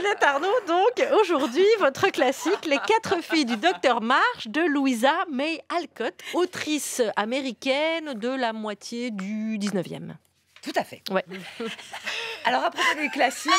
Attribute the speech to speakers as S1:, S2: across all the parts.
S1: Juliette Arnaud, donc aujourd'hui, votre classique, Les quatre filles du docteur Marsh de Louisa May Alcott, autrice américaine de la moitié du 19e. Tout à fait. Ouais. Alors à propos des classiques,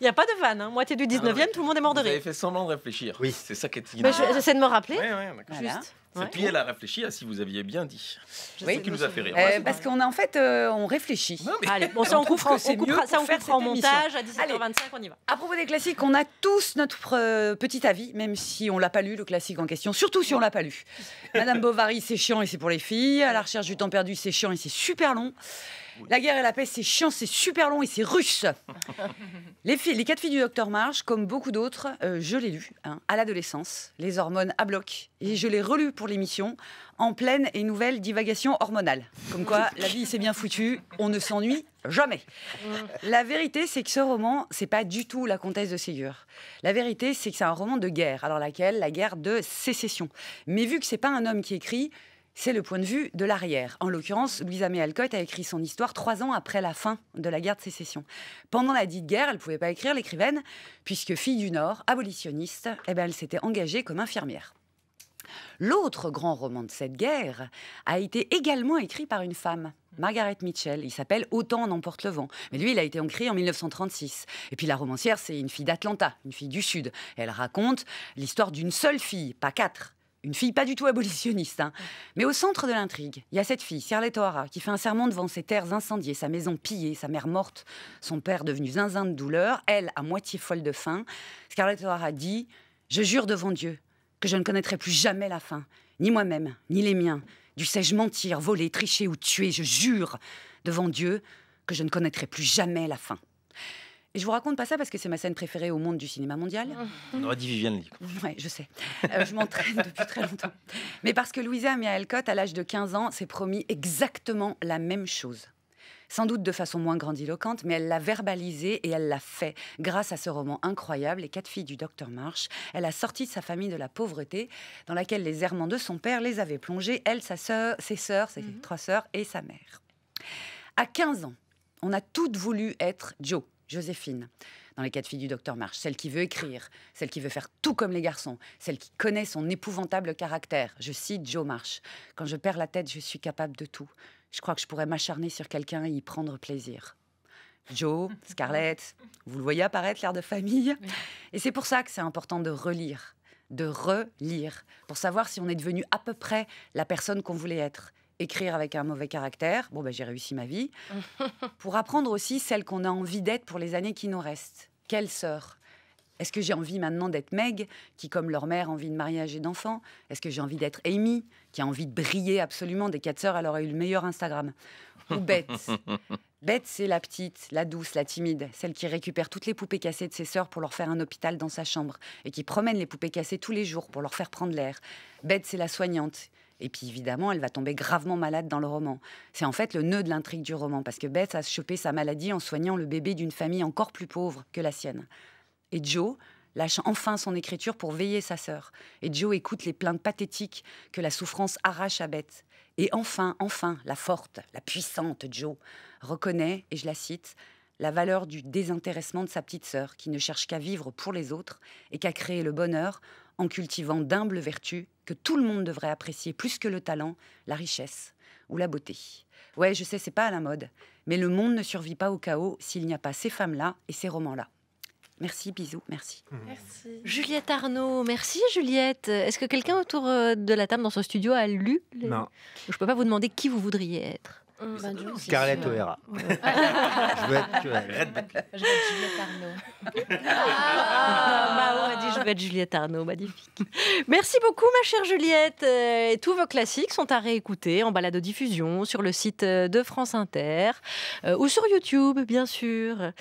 S1: il n'y a pas de vanne. Hein. Moitié du 19e, ah, tout le monde est mort de rire. Vous avez fait semblant de réfléchir. Oui. C'est ça qui est bah, J'essaie de me rappeler. Oui, oui, Juste. Et puis elle a réfléchi à si vous aviez bien dit. C'est ce qui nous a fait rire. Euh, parce qu'on a en fait, euh, on réfléchit. Allez, ça on, coupera, ça on en montage à 17h25, on y va. À propos des classiques, on a tous notre euh, petit avis, même si on l'a pas lu le classique en question, surtout si on l'a pas lu. Madame Bovary, c'est chiant et c'est pour les filles. À la recherche du temps perdu, c'est chiant et c'est super long. La guerre et la paix, c'est chiant, c'est super long et c'est russe. Les, quatre filles du docteur Marge, comme beaucoup d'autres, euh, je l'ai lu hein, à l'adolescence, les hormones à bloc, et je l'ai relu pour l'émission en pleine et nouvelle divagation hormonale. Comme quoi, la vie s'est bien foutue, on ne s'ennuie jamais. La vérité, c'est que ce roman, c'est pas du tout la comtesse de Ségur. La vérité, c'est que c'est un roman de guerre, alors laquelle La guerre de sécession. Mais vu que c'est pas un homme qui écrit, c'est le point de vue de l'arrière. En l'occurrence, Louisa May Alcott a écrit son histoire trois ans après la fin de la guerre de sécession. Pendant la dite guerre, elle ne pouvait pas écrire, l'écrivaine, puisque fille du Nord, abolitionniste, eh ben, elle s'était engagée comme infirmière. L'autre grand roman de cette guerre a été également écrit par une femme, Margaret Mitchell. Il s'appelle Autant en le vent. Mais lui, il a été écrit en 1936. Et puis la romancière, c'est une fille d'Atlanta, une fille du Sud. Elle raconte l'histoire d'une seule fille, pas quatre, une fille pas du tout abolitionniste, hein. mais au centre de l'intrigue, il y a cette fille, Scarlett O'Hara, qui fait un serment devant ses terres incendiées, sa maison pillée, sa mère morte, son père devenu zinzin de douleur, elle à moitié folle de faim. Scarlett O'Hara dit Je jure devant Dieu que je ne connaîtrai plus jamais la faim, ni moi-même, ni les miens. Dussé-je mentir, voler, tricher ou tuer Je jure devant Dieu que je ne connaîtrai plus jamais la faim. Et je vous raconte pas ça parce que c'est ma scène préférée au monde du cinéma mondial. On aurait dit Vivian Lee. Ouais, je sais. Euh, je m'entraîne depuis très longtemps. Mais parce que Louisa Elcott, à l'âge de 15 ans, s'est promis exactement la même chose. Sans doute de façon moins grandiloquente, mais elle l'a verbalisé et elle l'a fait. Grâce à ce roman incroyable, Les quatre filles du docteur Marsh, elle a sorti sa famille de la pauvreté, dans laquelle les errements de son père les avaient plongés, elle, sa sœur, ses sœurs, ses mhm. trois sœurs et sa mère. À 15 ans, on a toutes voulu être Joe Joséphine, dans les quatre filles du docteur March, celle qui veut écrire, celle qui veut faire tout comme les garçons, celle qui connaît son épouvantable caractère. Je cite Joe March. Quand je perds la tête, je suis capable de tout. Je crois que je pourrais m'acharner sur quelqu'un et y prendre plaisir. Joe, Scarlett, vous le voyez apparaître, l'air de famille. Et c'est pour ça que c'est important de relire, de relire, pour savoir si on est devenu à peu près la personne qu'on voulait être écrire avec un mauvais caractère. Bon, ben, j'ai réussi ma vie. pour apprendre aussi celle qu'on a envie d'être pour les années qui nous restent. Quelle sœur Est-ce que j'ai envie maintenant d'être Meg, qui, comme leur mère, a envie de mariage et d'enfants Est-ce que j'ai envie d'être Amy, qui a envie de briller absolument Des quatre sœurs, elle aurait eu le meilleur Instagram. Ou Bette Bête, c'est la petite, la douce, la timide, celle qui récupère toutes les poupées cassées de ses sœurs pour leur faire un hôpital dans sa chambre et qui promène les poupées cassées tous les jours pour leur faire prendre l'air. Bête, c'est la soignante et puis évidemment, elle va tomber gravement malade dans le roman. C'est en fait le nœud de l'intrigue du roman, parce que Beth a chopé sa maladie en soignant le bébé d'une famille encore plus pauvre que la sienne. Et Joe lâche enfin son écriture pour veiller sa sœur. Et Joe écoute les plaintes pathétiques que la souffrance arrache à Beth. Et enfin, enfin, la forte, la puissante Joe reconnaît, et je la cite, la valeur du désintéressement de sa petite sœur qui ne cherche qu'à vivre pour les autres et qu'à créer le bonheur en cultivant d'humbles vertus que tout le monde devrait apprécier plus que le talent, la richesse ou la beauté. Ouais, je sais, c'est pas à la mode, mais le monde ne survit pas au chaos s'il n'y a pas ces femmes-là et ces romans-là. Merci, bisous, merci. Merci. Juliette Arnaud, merci Juliette. Est-ce que quelqu'un autour euh, de la table dans son studio a lu Non. Je ne peux pas vous demander qui vous voudriez être. Mmh. Bah, Scarlett O'Hara. je veux être, Juliette Arnaud. Ah, dit je veux être Juliette Arnaud, magnifique. Merci beaucoup ma chère Juliette. Euh, et tous vos classiques sont à réécouter en balade de diffusion sur le site de France Inter euh, ou sur YouTube bien sûr.